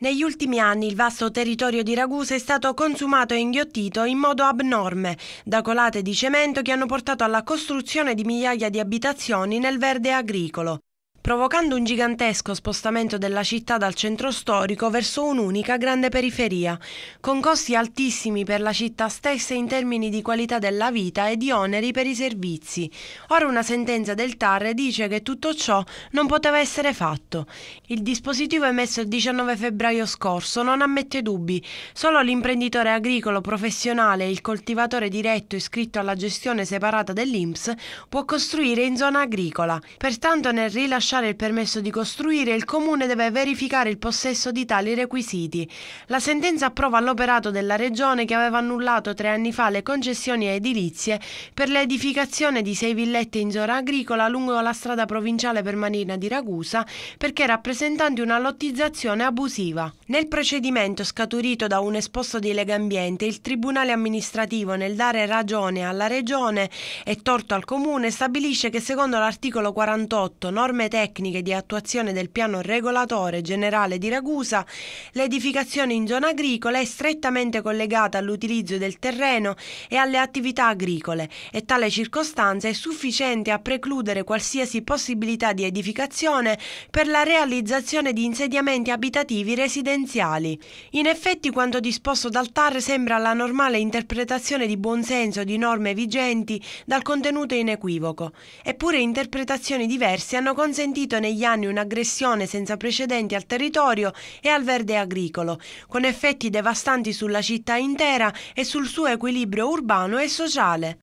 Negli ultimi anni il vasto territorio di Ragusa è stato consumato e inghiottito in modo abnorme da colate di cemento che hanno portato alla costruzione di migliaia di abitazioni nel verde agricolo provocando un gigantesco spostamento della città dal centro storico verso un'unica grande periferia, con costi altissimi per la città stessa in termini di qualità della vita e di oneri per i servizi. Ora una sentenza del TAR dice che tutto ciò non poteva essere fatto. Il dispositivo emesso il 19 febbraio scorso non ammette dubbi, solo l'imprenditore agricolo professionale e il coltivatore diretto iscritto alla gestione separata dell'INPS può costruire in zona agricola. Pertanto nel rilasciare rilasciare il permesso di costruire, il Comune deve verificare il possesso di tali requisiti. La sentenza approva l'operato della Regione che aveva annullato tre anni fa le concessioni edilizie per l'edificazione di sei villette in zona agricola lungo la strada provinciale per Marina di Ragusa perché rappresentanti una lottizzazione abusiva. Nel procedimento scaturito da un esposto di Legambiente, il Tribunale amministrativo nel dare ragione alla Regione e torto al Comune stabilisce che secondo l'articolo 48 norme tecniche tecniche di attuazione del piano regolatore generale di Ragusa, l'edificazione in zona agricola è strettamente collegata all'utilizzo del terreno e alle attività agricole e tale circostanza è sufficiente a precludere qualsiasi possibilità di edificazione per la realizzazione di insediamenti abitativi residenziali. In effetti quanto disposto dal TAR sembra la normale interpretazione di buonsenso di norme vigenti dal contenuto inequivoco, eppure interpretazioni diverse hanno consentito sentito negli anni un'aggressione senza precedenti al territorio e al verde agricolo, con effetti devastanti sulla città intera e sul suo equilibrio urbano e sociale.